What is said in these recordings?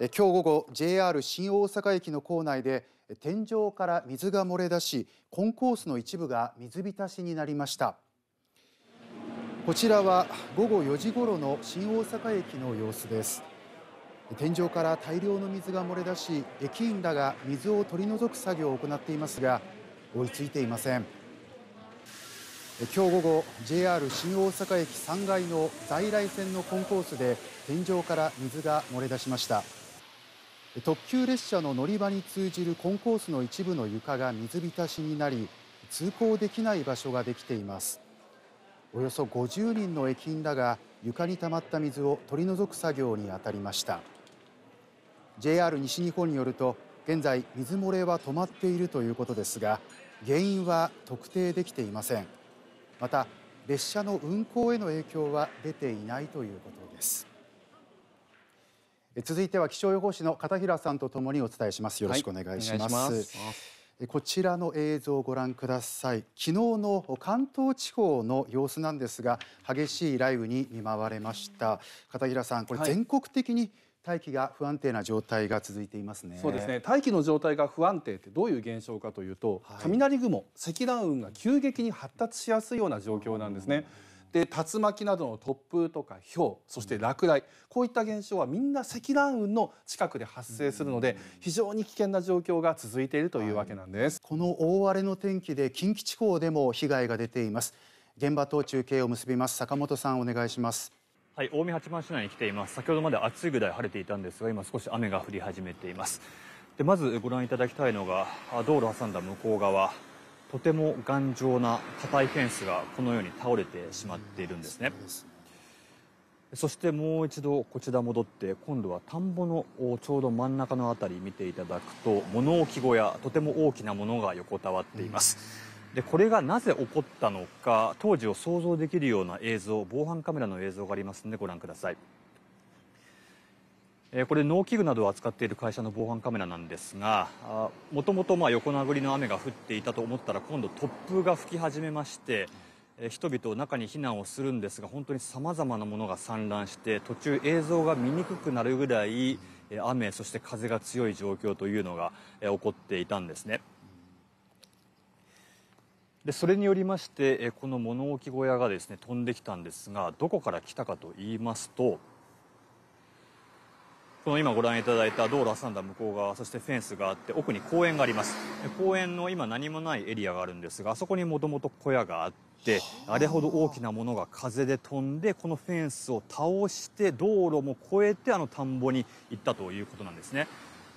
今日午後 JR 新大阪駅の構内で天井から水が漏れ出しコンコースの一部が水浸しになりましたこちらは午後4時ごろの新大阪駅の様子です天井から大量の水が漏れ出し駅員らが水を取り除く作業を行っていますが追いついていません今日午後 JR 新大阪駅3階の在来線のコンコースで天井から水が漏れ出しました特急列車の乗り場に通じるコンコースの一部の床が水浸しになり通行できない場所ができていますおよそ50人の駅員らが床に溜まった水を取り除く作業に当たりました JR 西日本によると現在水漏れは止まっているということですが原因は特定できていませんまた列車の運行への影響は出ていないということです続いては気象予報士の片平さんとともにお伝えしますよろしくお願いしますはいます、こちらの映像をご覧ください昨日の関東地方の様子なんですが激しい雷雨に見舞われました片平さんこれ全国的に、大気が不安定な状態が続いていますね。そうですね。大気の状態が不安定ってどういう現象かというと、はい、雷雲、積乱雲が急激に発達しやすいような状況なんですね。うんで竜巻などの突風とか雹そして落雷、こういった現象はみんな積乱雲の近くで発生するので、非常に危険な状況が続いているというわけなんです、はい、この大荒れの天気で近畿地方でも被害が出ています現場と中継を結びます坂本さんお願いしますはい近江八幡市内に来ています先ほどまで暑いぐらい晴れていたんですが今少し雨が降り始めていますでまずご覧いただきたいのが道路挟んだ向こう側とても頑丈な硬いフェンスがこのように倒れてしまっているんですね。そしてもう一度こちら戻って今度は田んぼのちょうど真ん中の辺り見ていただくと物置小屋とても大きなものが横たわっています。でこれがなぜ起こったのか当時を想像できるような映像防犯カメラの映像がありますのでご覧ください。これ農機具などを扱っている会社の防犯カメラなんですがもともと横殴りの雨が降っていたと思ったら今度突風が吹き始めまして人々中に避難をするんですが本当にさまざまなものが散乱して途中映像が見にくくなるぐらい雨そして風が強い状況というのが起こっていたんですね。でそれによりましてこの物置小屋がですね飛んできたんですがどこから来たかと言いますとこの今ご覧いただいた道路を挟んだ向こう側そしてフェンスがあって奥に公園があります公園の今何もないエリアがあるんですがあそこにもともと小屋があってあれほど大きなものが風で飛んでこのフェンスを倒して道路も越えてあの田んぼに行ったということなんですね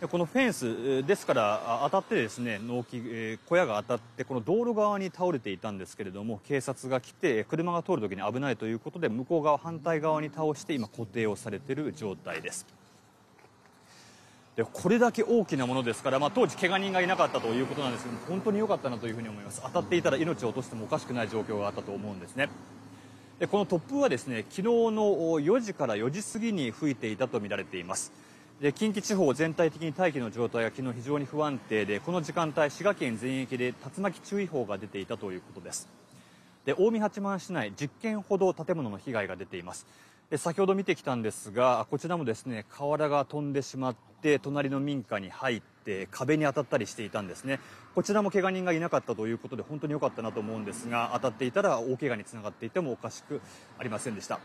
このフェンスですから当たってですね農機、小屋が当たってこの道路側に倒れていたんですけれども警察が来て車が通るときに危ないということで向こう側反対側に倒して今固定をされている状態です。これだけ大きなものですから、当時けが人がいなかったということなんですけど本当によかったなというふうに思います当たっていたら命を落としてもおかしくない状況があったと思うんですねこの突風はですね昨日の4時から4時過ぎに吹いていたとみられていますで近畿地方全体的に大気の状態が昨日非常に不安定でこの時間帯滋賀県全域で竜巻注意報が出ていたということですで近江八幡市内10軒ほど建物の被害が出ています先ほど見てきたんですが、こちらもですね、瓦が飛んでしまって、隣の民家に入って、壁に当たったりしていたんですね。こちらも怪我人がいなかったということで、本当に良かったなと思うんですが、当たっていたら大怪我につながっていてもおかしくありませんでした。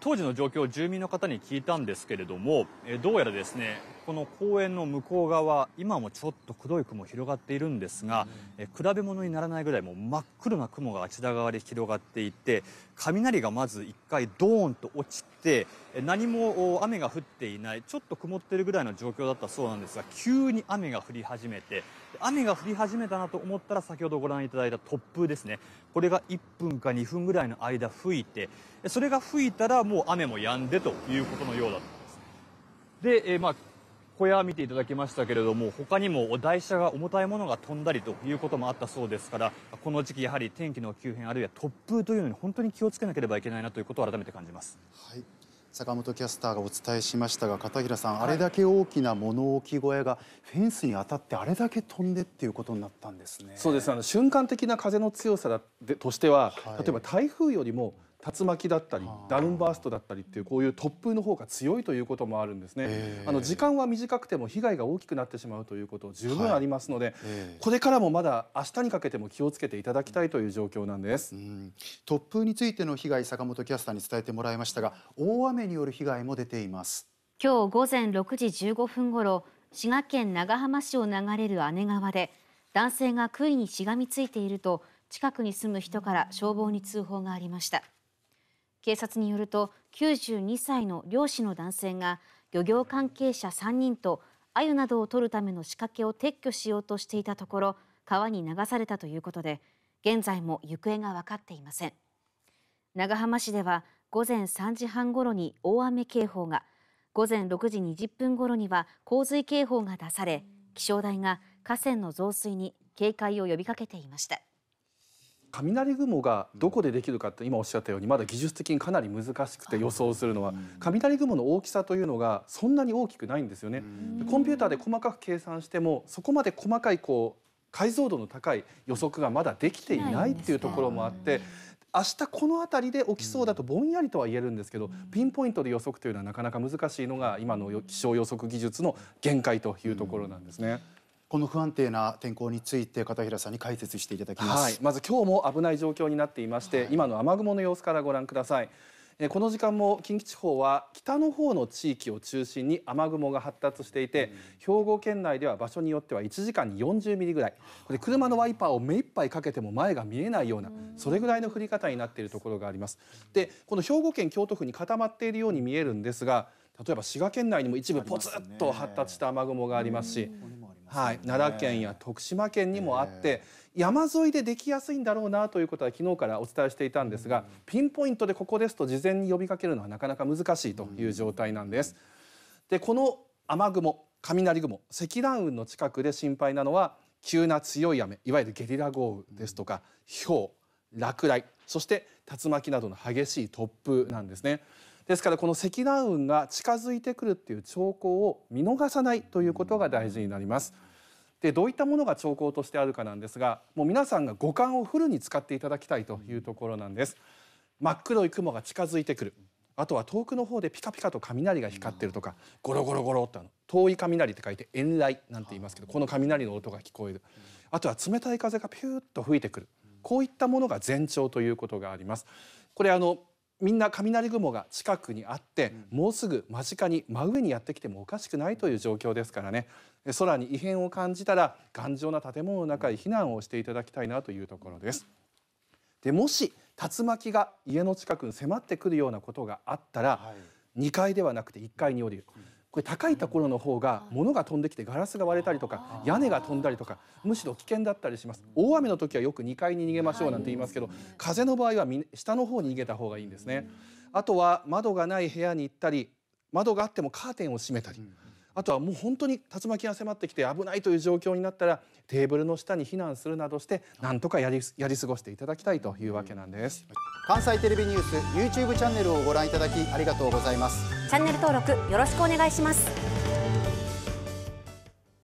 当時の状況を住民の方に聞いたんですけれども、どうやらですね、この公園の向こう側今もちょっと黒い雲広がっているんですが、え比べ物にならないぐらいもう真っ黒な雲があちら側で広がっていて雷がまず1回ドーンと落ちて何も雨が降っていないちょっと曇っているぐらいの状況だったそうなんですが急に雨が降り始めて雨が降り始めたなと思ったら先ほどご覧いただいた突風ですねこれが1分か2分ぐらいの間吹いてそれが吹いたらもう雨も止んでということのようだったんです。で、えまあ小屋見ていただきましたけれども、他にも台車が重たいものが飛んだりということもあったそうですから、この時期、やはり天気の急変、あるいは突風というのに本当に気をつけなければいけないなということを改めて感じます。はい坂本キャスターがお伝えしましたが片平さん、あれだけ大きな物置小屋がフェンスに当たってあれだけ飛んでっていうことになったんですねそうですあの瞬間的な風の強さだとしては、はい、例えば台風よりも竜巻だったりダウンバーストだったりっていうこういう突風の方が強いということもあるんですね。あの時間は短くても被害が大きくなってしまうということ十分ありますので、はい、これからもまだ明日にかけても気をつけていただきたいという状況なんです。突風についての被害坂本キャスターに伝えてもらいましたが、大雨による被害も出ています。今日午前6時15分ごろ、滋賀県長浜市を流れる姉川で男性が杭にしがみついていると近くに住む人から消防に通報がありました。警察によると92歳の漁師の男性が漁業関係者3人と鮎などを取るための仕掛けを撤去しようとしていたところ川に流されたということで現在も行方が分かっていません長浜市では午前3時半ごろに大雨警報が午前6時20分ごろには洪水警報が出され気象台が河川の増水に警戒を呼びかけていました雷雲がどこでできるかって今おっしゃったようにまだ技術的にかなり難しくて予想するのは雷雲の大きさというのがそんなに大きくないんですよね。コンピューターで細かく計算してもそこまで細かいこう解像度の高い予測がまだできていないっていうところもあって。明日この辺りで起きそうだとぼんやりとは言えるんですけどピンポイントで予測というのはなかなか難しいのが今の気象予測技術の限界というところなんですね。この不安定な天候について片平さんに解説していただきます、はい、まず今日も危ない状況になっていまして、はい、今の雨雲の様子からご覧くださいこの時間も近畿地方は北の方の地域を中心に雨雲が発達していて、兵庫県内では場所によっては1時間に40ミリぐらいこれ車のワイパーを目いっぱいかけても前が見えないような、それぐらいの降り方になっているところがありますでこの兵庫県京都府に固まっているように見えるんですが例えば滋賀県内にも一部ポツッと発達した雨雲がありますし、はい、奈良県や徳島県にもあって、山沿いでできやすいんだろうなということは昨日からお伝えしていたんですが、ピンポイントでここですと事前に呼びかけるのはなかなか難しいという状態なんです。でこの雨雲雷雲積乱雲の近くで心配なのは急な強い雨いわゆるゲリラ豪雨ですとか、うん、氷落雷そして竜巻などの激しい突風なんですね。ですからこの積乱雲が近づいてくるっていう兆候を見逃さないということが大事になります。でどういったものが兆候としてあるかなんですがもう皆さんが五感をフルに使っていただきたいというところなんです真っ黒い雲が近づいてくるあとは遠くの方でピカピカと雷が光ってるとかゴロゴロゴロってあの遠い雷って書いて遠雷なんて言いますけどこの雷の音が聞こえるあとは冷たい風がピューッと吹いてくるこういったものが前兆ということがありますこれあのみんな雷雲が近くにあって、もうすぐ間近に真上にやってきてもおかしくないという状況ですからね空に異変を感じたら頑丈な建物の中へ避難をしていただきたいなというところです。でもし竜巻が家の近くに迫ってくるようなことがあったら、はい、2階ではなくて1階に降りる。うんこれ高いところの方が物が飛んできてガラスが割れたりとか屋根が飛んだりとかむしろ危険だったりします大雨の時はよく2階に逃げましょうなんて言いますけど風の場合は下の方に逃げた方がいいんですねあとは窓がない部屋に行ったり窓があってもカーテンを閉めたり、あとはもう本当に竜巻が迫ってきて危ないという状況になったらテーブルの下に避難するなどしてなんとかやりやり過ごしていただきたいというわけなんです関西テレビニュース YouTube チャンネルをご覧いただきありがとうございますチャンネル登録よろしくお願いします